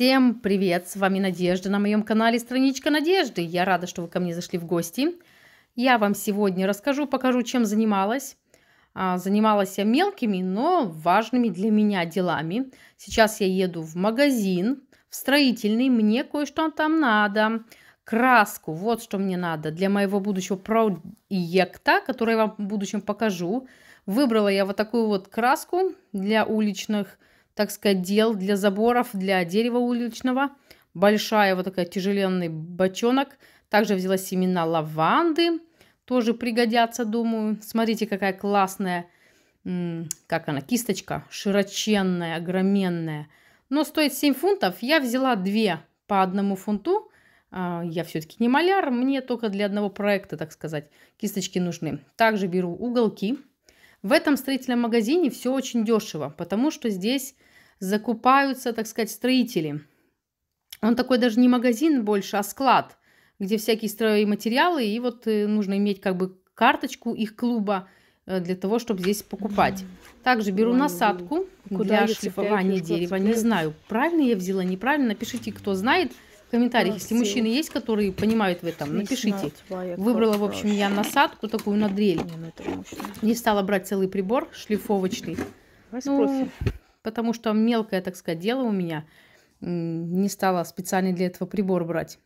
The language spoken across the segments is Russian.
Всем привет! С вами Надежда на моем канале «Страничка Надежды». Я рада, что вы ко мне зашли в гости. Я вам сегодня расскажу, покажу, чем занималась. А, занималась я мелкими, но важными для меня делами. Сейчас я еду в магазин, в строительный. Мне кое-что там надо. Краску, вот что мне надо для моего будущего проекта, который я вам в будущем покажу. Выбрала я вот такую вот краску для уличных так сказать, дел для заборов, для дерева уличного. Большая вот такая тяжеленный бочонок. Также взяла семена лаванды. Тоже пригодятся, думаю. Смотрите, какая классная, как она, кисточка. Широченная, огроменная. Но стоит 7 фунтов. Я взяла 2 по одному фунту. А, я все-таки не маляр, мне только для одного проекта, так сказать, кисточки нужны. Также беру уголки. В этом строительном магазине все очень дешево, потому что здесь закупаются, так сказать, строители. Он такой даже не магазин больше, а склад, где всякие стройматериалы, и вот э, нужно иметь как бы карточку их клуба э, для того, чтобы здесь покупать. Также беру ну, насадку для шлифования дерева. Не знаю, правильно я взяла, неправильно. Напишите, кто знает в комментариях. Если мужчины есть, которые понимают в этом, напишите. Выбрала, в общем, я насадку такую на дрель. Ну, не стала брать целый прибор шлифовочный. Ну, потому что мелкое, так сказать, дело у меня. Не стала специально для этого прибор брать.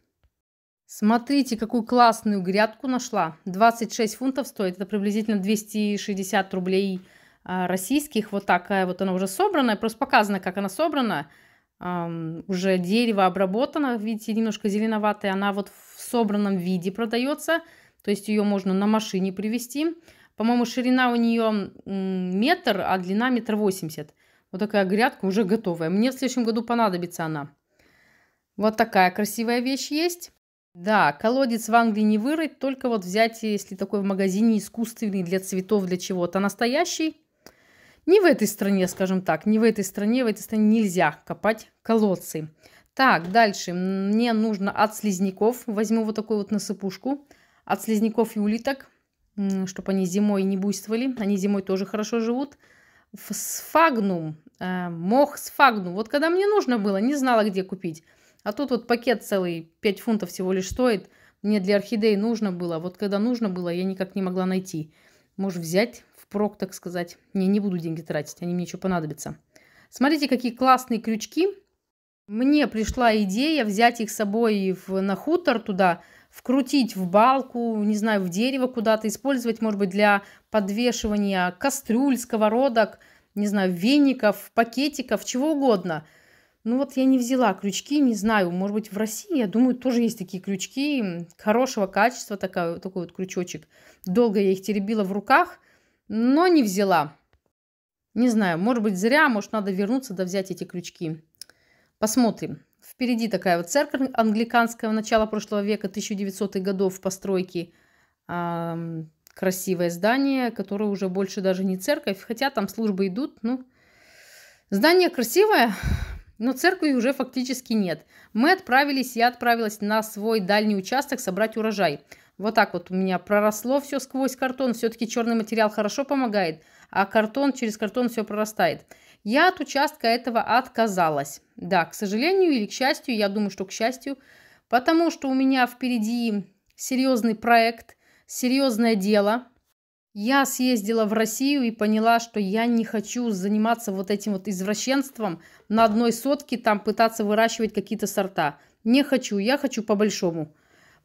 Смотрите, какую классную грядку нашла. 26 фунтов стоит, это приблизительно 260 рублей а, российских. Вот такая вот она уже собранная, просто показано, как она собрана. Уже дерево обработано, видите, немножко зеленоватое. Она вот в собранном виде продается, то есть ее можно на машине привезти. По-моему, ширина у нее метр, а длина метр восемьдесят. Вот такая грядка уже готовая. Мне в следующем году понадобится она. Вот такая красивая вещь есть. Да, колодец в Англии не вырыть, только вот взять, если такой в магазине искусственный для цветов, для чего-то настоящий. Не в этой стране, скажем так, не в этой стране, в этой стране нельзя копать колодцы. Так, дальше. Мне нужно от слизняков, возьму вот такую вот насыпушку, от слизняков и улиток, чтобы они зимой не буйствовали, они зимой тоже хорошо живут сфагнум, э, мох сфагнум. Вот когда мне нужно было, не знала, где купить. А тут вот пакет целый, 5 фунтов всего лишь стоит. Мне для орхидеи нужно было. Вот когда нужно было, я никак не могла найти. Может взять впрок, так сказать. Не, не буду деньги тратить, они мне еще понадобятся. Смотрите, какие классные крючки. Мне пришла идея взять их с собой в, на хутор туда, вкрутить в балку, не знаю, в дерево куда-то, использовать, может быть, для подвешивания кастрюль, сковородок, не знаю, веников, пакетиков, чего угодно. Ну вот я не взяла крючки, не знаю, может быть, в России, я думаю, тоже есть такие крючки хорошего качества, такая, такой вот крючочек. Долго я их теребила в руках, но не взяла. Не знаю, может быть, зря, может, надо вернуться да взять эти крючки. Посмотрим. Впереди такая вот церковь англиканская начала прошлого века, 1900-х годов постройки. Красивое здание, которое уже больше даже не церковь, хотя там службы идут. Ну, здание красивое, но церкви уже фактически нет. Мы отправились, я отправилась на свой дальний участок собрать урожай. Вот так вот у меня проросло все сквозь картон. Все-таки черный материал хорошо помогает, а картон через картон все прорастает. Я от участка этого отказалась. Да, к сожалению или к счастью, я думаю, что к счастью, потому что у меня впереди серьезный проект, серьезное дело. Я съездила в Россию и поняла, что я не хочу заниматься вот этим вот извращенством на одной сотке, там пытаться выращивать какие-то сорта. Не хочу, я хочу по-большому.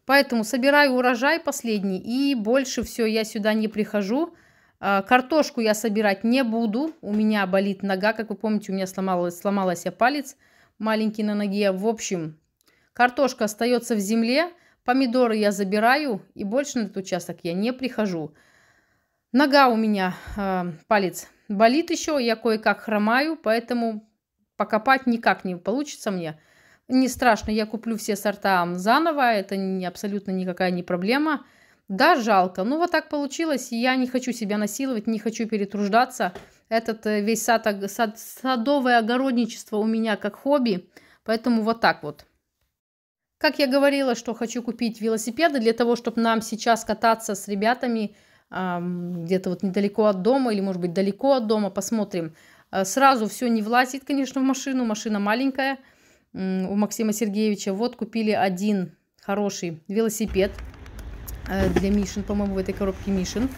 Поэтому собираю урожай последний и больше все я сюда не прихожу – Э, картошку я собирать не буду. У меня болит нога. Как вы помните, у меня сломалась, сломалась я палец маленький на ноге. В общем, картошка остается в земле. Помидоры я забираю. И больше на этот участок я не прихожу. Нога у меня, э, палец болит еще. Я кое-как хромаю. Поэтому покопать никак не получится мне. Не страшно, я куплю все сорта заново. Это не, абсолютно никакая не проблема. Проблема. Да, жалко. Ну, вот так получилось. Я не хочу себя насиловать, не хочу перетруждаться. Этот э, весь сад, сад, садовое огородничество у меня как хобби. Поэтому вот так вот. Как я говорила, что хочу купить велосипеды для того, чтобы нам сейчас кататься с ребятами где-то вот недалеко от дома или, может быть, далеко от дома. Посмотрим. Э, сразу все не влазит, конечно, в машину. Машина маленькая у Максима Сергеевича. Вот купили один хороший велосипед. Э, для Мишин, по-моему, в этой коробке Мишин.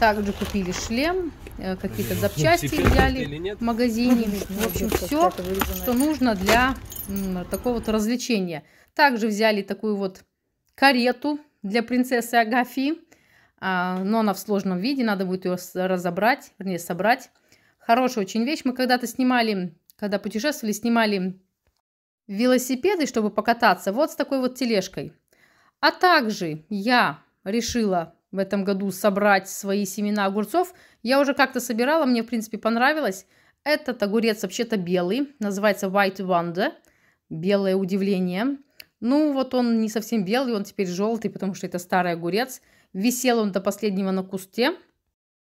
Также купили шлем, э, какие-то запчасти взяли в магазине. В общем, все, что нужно для такого вот развлечения. Также взяли такую вот карету для принцессы Агафии. А, но она в сложном виде, надо будет ее разобрать, вернее, собрать. Хорошая очень вещь. Мы когда-то снимали, когда путешествовали, снимали велосипеды, чтобы покататься. Вот с такой вот тележкой. А также я решила в этом году собрать свои семена огурцов. Я уже как-то собирала, мне, в принципе, понравилось. Этот огурец вообще-то белый, называется White Wonder, белое удивление. Ну, вот он не совсем белый, он теперь желтый, потому что это старый огурец. Висел он до последнего на кусте.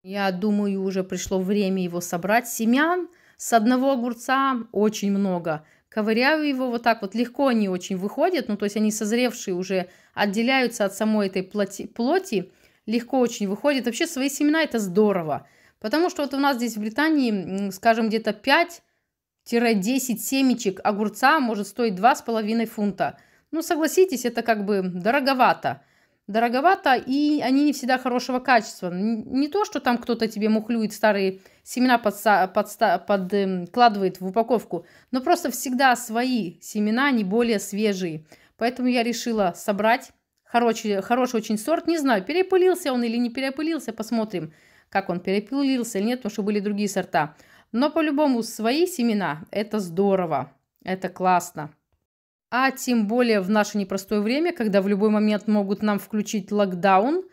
Я думаю, уже пришло время его собрать. Семян с одного огурца очень много – ковыряю его вот так вот. Легко они очень выходят, ну то есть они созревшие уже отделяются от самой этой плоти, плоти легко очень выходят. Вообще свои семена это здорово, потому что вот у нас здесь в Британии, скажем, где-то 5 10 семечек огурца может стоить 2,5 фунта. Ну, согласитесь, это как бы дороговато дороговато, и они не всегда хорошего качества. Не то, что там кто-то тебе мухлюет старые семена, подкладывает под, под, эм, в упаковку, но просто всегда свои семена, они более свежие. Поэтому я решила собрать хороший, хороший очень сорт. Не знаю, перепылился он или не перепылился, посмотрим, как он перепылился или нет, потому что были другие сорта. Но по-любому свои семена – это здорово, это классно а тем более в наше непростое время, когда в любой момент могут нам включить локдаун,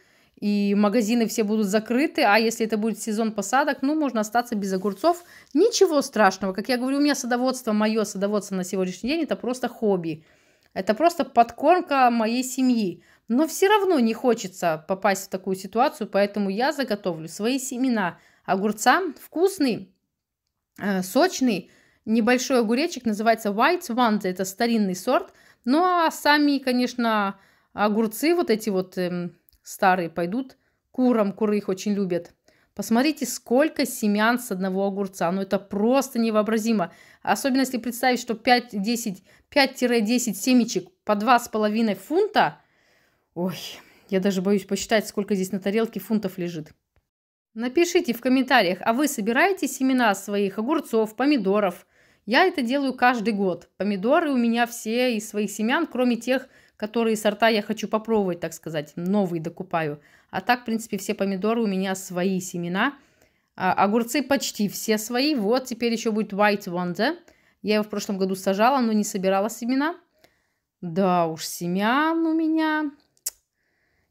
и магазины все будут закрыты, а если это будет сезон посадок, ну, можно остаться без огурцов. Ничего страшного. Как я говорю, у меня садоводство, мое садоводство на сегодняшний день, это просто хобби. Это просто подкормка моей семьи. Но все равно не хочется попасть в такую ситуацию, поэтому я заготовлю свои семена огурца. Вкусный, э, сочный, Небольшой огуречек называется White Swanza, это старинный сорт. Ну а сами, конечно, огурцы вот эти вот эм, старые пойдут курам, куры их очень любят. Посмотрите, сколько семян с одного огурца. Ну, это просто невообразимо. Особенно, если представить, что 5-10 семечек по 2,5 фунта. Ой, я даже боюсь посчитать, сколько здесь на тарелке фунтов лежит. Напишите в комментариях, а вы собираете семена своих огурцов, помидоров, я это делаю каждый год. Помидоры у меня все из своих семян, кроме тех, которые сорта я хочу попробовать, так сказать, новые докупаю. А так, в принципе, все помидоры у меня свои семена. А, огурцы почти все свои. Вот теперь еще будет White Wonder. Я его в прошлом году сажала, но не собирала семена. Да уж, семян у меня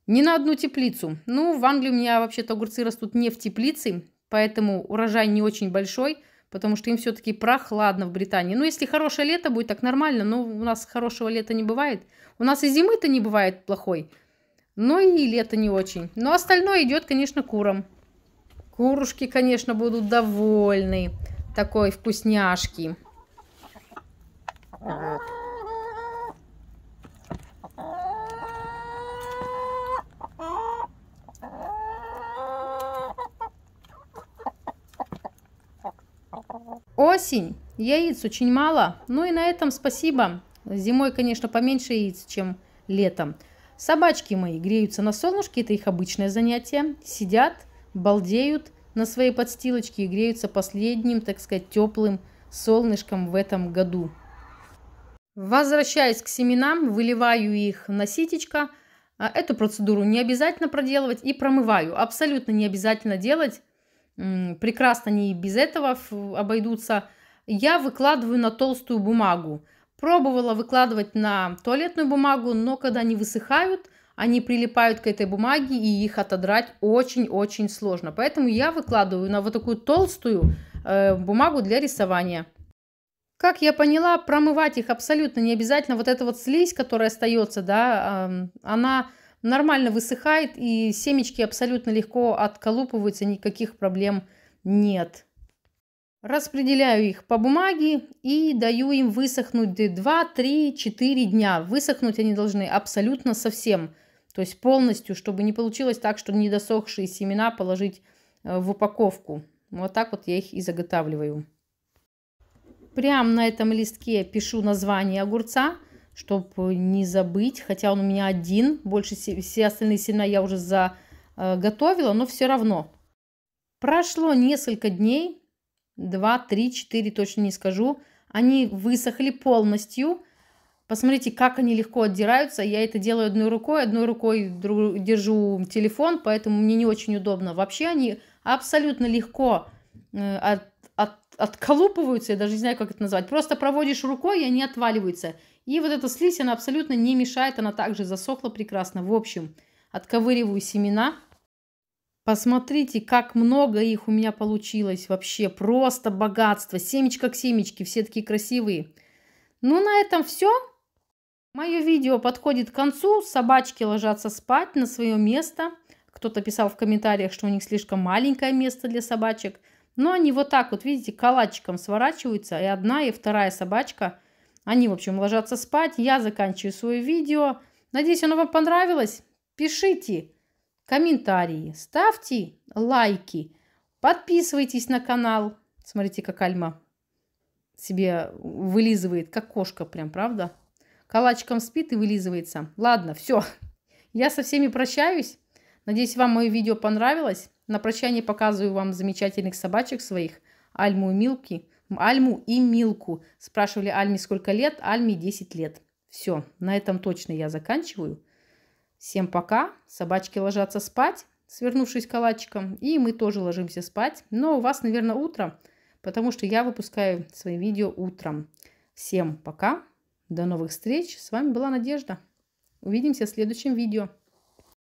не на одну теплицу. Ну, в Англии у меня вообще-то огурцы растут не в теплице, поэтому урожай не очень большой – потому что им все-таки прохладно в Британии. Ну, если хорошее лето будет, так нормально, но у нас хорошего лета не бывает. У нас и зимы-то не бывает плохой, но и лето не очень. Но остальное идет, конечно, курам. Курушки, конечно, будут довольны такой вкусняшки. Осень. Яиц очень мало. Ну и на этом спасибо. Зимой, конечно, поменьше яиц, чем летом. Собачки мои греются на солнышке, это их обычное занятие. Сидят, балдеют на своей подстилочке и греются последним, так сказать, теплым солнышком в этом году. Возвращаясь к семенам, выливаю их на ситечко. А, эту процедуру не обязательно проделывать и промываю. Абсолютно не обязательно делать прекрасно они и без этого обойдутся, я выкладываю на толстую бумагу. Пробовала выкладывать на туалетную бумагу, но когда они высыхают, они прилипают к этой бумаге, и их отодрать очень-очень сложно. Поэтому я выкладываю на вот такую толстую э, бумагу для рисования. Как я поняла, промывать их абсолютно не обязательно. Вот эта вот слизь, которая остается, да, э, она нормально высыхает, и семечки абсолютно легко отколупываются, никаких проблем нет. Распределяю их по бумаге и даю им высохнуть 2, 3, 4 дня. Высохнуть они должны абсолютно совсем, то есть полностью, чтобы не получилось так, что недосохшие семена положить э, в упаковку. Вот так вот я их и заготавливаю. Прямо на этом листке пишу название огурца – чтобы э, не забыть. Хотя он у меня один, больше все остальные семена я уже заготовила, э, но все равно. Прошло несколько дней, 2, 3, 4, точно не скажу. Они высохли полностью. Посмотрите, как они легко отдираются. Я это делаю одной рукой, одной рукой держу телефон, поэтому мне не очень удобно. Вообще они абсолютно легко э, от, от, отколупываются, я даже не знаю, как это назвать. Просто проводишь рукой, и они отваливаются. И вот эта слизь, она абсолютно не мешает, она также засохла прекрасно. В общем, отковыриваю семена. Посмотрите, как много их у меня получилось вообще. Просто богатство. Семечка к семечке, все такие красивые. Ну, на этом все. Мое видео подходит к концу. Собачки ложатся спать на свое место. Кто-то писал в комментариях, что у них слишком маленькое место для собачек. Но они вот так вот, видите, калачиком сворачиваются. И одна, и вторая собачка они, в общем, ложатся спать. Я заканчиваю свое видео. Надеюсь, оно вам понравилось. Пишите комментарии, ставьте лайки, подписывайтесь на канал. Смотрите, как Альма себе вылизывает, как кошка прям, правда? Калачком спит и вылизывается. Ладно, все. Я со всеми прощаюсь. Надеюсь, вам мое видео понравилось. На прощание показываю вам замечательных собачек своих, Альму и Милки – Альму и Милку. Спрашивали Альме сколько лет, Альме 10 лет. Все, на этом точно я заканчиваю. Всем пока. Собачки ложатся спать, свернувшись калачиком. И мы тоже ложимся спать. Но у вас, наверное, утро, потому что я выпускаю свои видео утром. Всем пока. До новых встреч. С вами была Надежда. Увидимся в следующем видео.